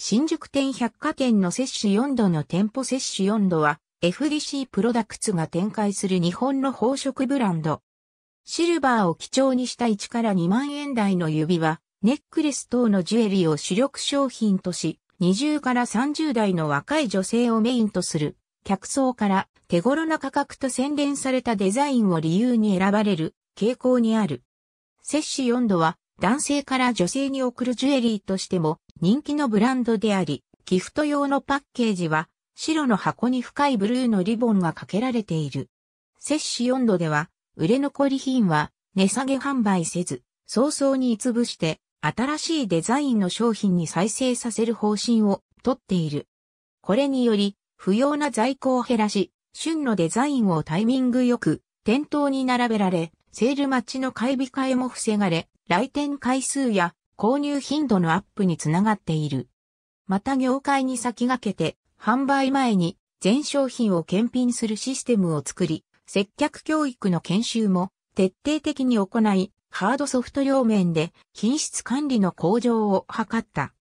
新宿店百貨店の摂取4度の店舗摂取4度は FDC プロダクツが展開する日本の宝飾ブランド。シルバーを基調にした1から2万円台の指輪、ネックレス等のジュエリーを主力商品とし、20から30代の若い女性をメインとする客層から手頃な価格と洗練されたデザインを理由に選ばれる傾向にある。摂氏4度は男性から女性に贈るジュエリーとしても人気のブランドであり、ギフト用のパッケージは白の箱に深いブルーのリボンがかけられている。摂氏4度では、売れ残り品は値下げ販売せず、早々に潰して新しいデザインの商品に再生させる方針をとっている。これにより、不要な在庫を減らし、旬のデザインをタイミングよく店頭に並べられ、セール待ちの買い控えも防がれ、来店回数や購入頻度のアップにつながっている。また業界に先駆けて、販売前に全商品を検品するシステムを作り、接客教育の研修も徹底的に行い、ハードソフト両面で品質管理の向上を図った。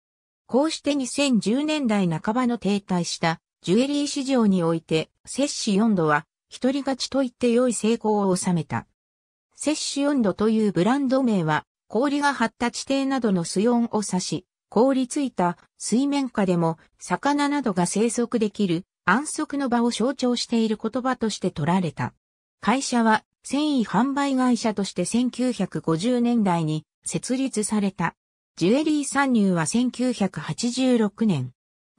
こうして2010年代半ばの停滞したジュエリー市場において、摂氏4度は、一人勝ちと言って良い成功を収めた。摂取温度というブランド名は、氷が張った地底などの水温を指し、凍りついた水面下でも魚などが生息できる安息の場を象徴している言葉として取られた。会社は繊維販売会社として1950年代に設立された。ジュエリー参入は1986年。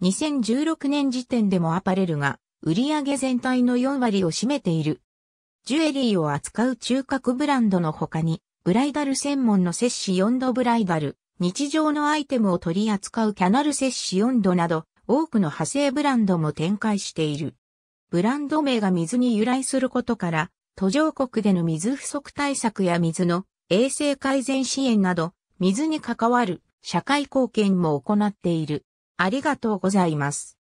2016年時点でもアパレルが売上全体の4割を占めているジュエリーを扱う中核ブランドの他に、ブライダル専門のセッシ4度ブライダル、日常のアイテムを取り扱うキャナルセッシ4度など、多くの派生ブランドも展開している。ブランド名が水に由来することから、途上国での水不足対策や水の衛生改善支援など、水に関わる社会貢献も行っている。ありがとうございます。